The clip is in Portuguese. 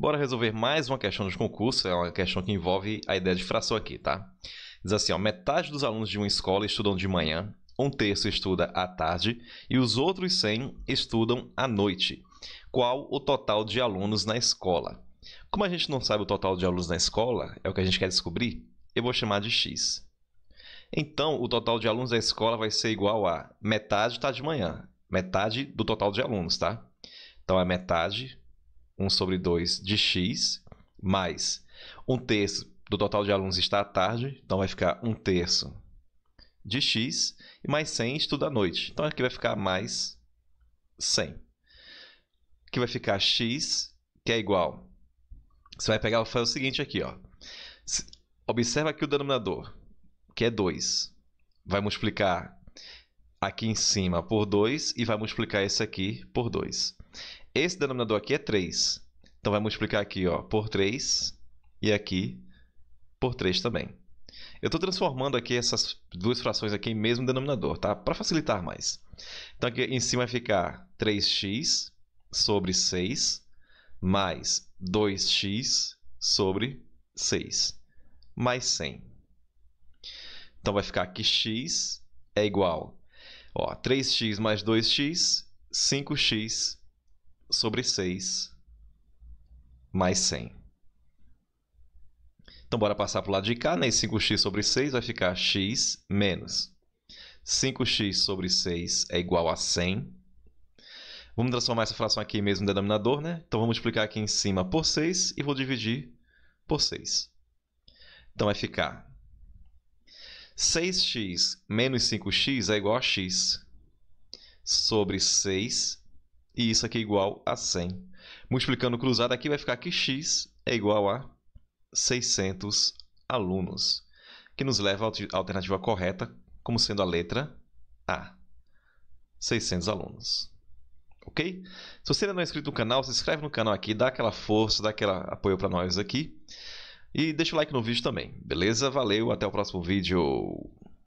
Bora resolver mais uma questão de concurso, é uma questão que envolve a ideia de fração aqui, tá? Diz assim, ó, metade dos alunos de uma escola estudam de manhã, um terço estuda à tarde e os outros 100 estudam à noite. Qual o total de alunos na escola? Como a gente não sabe o total de alunos na escola, é o que a gente quer descobrir, eu vou chamar de x. Então, o total de alunos da escola vai ser igual a metade está de manhã, metade do total de alunos, tá? Então, é metade 1 sobre 2 de x, mais um terço do total de alunos está à tarde, então vai ficar 1 terço de x, e mais 100 estuda à noite. Então aqui vai ficar mais 100. Aqui vai ficar x, que é igual. Você vai pegar fazer o seguinte aqui, ó. Observa aqui o denominador, que é 2. Vai multiplicar aqui em cima por 2 e vai multiplicar esse aqui por 2. Esse denominador aqui é 3. Então vai multiplicar aqui ó, por 3 e aqui por 3 também. Eu estou transformando aqui essas duas frações aqui em mesmo denominador, tá? Para facilitar mais. Então aqui em cima vai ficar 3x sobre 6 mais 2x sobre 6 mais 100. Então vai ficar que x é igual a 3x mais 2x, 5x sobre 6 mais 100. Então, bora passar para o lado de cá. né? 5x sobre 6 vai ficar x menos. 5x sobre 6 é igual a 100. Vamos transformar essa fração aqui mesmo no denominador, né? Então, vamos multiplicar aqui em cima por 6 e vou dividir por 6. Então, vai ficar 6x menos 5x é igual a x sobre 6 e isso aqui é igual a 100. Multiplicando cruzado aqui vai ficar que x é igual a 600 alunos, que nos leva à alternativa correta como sendo a letra A. 600 alunos. Ok? Se você ainda não é inscrito no canal, se inscreve no canal aqui, dá aquela força, dá aquele apoio para nós aqui. E deixa o like no vídeo também, beleza? Valeu, até o próximo vídeo.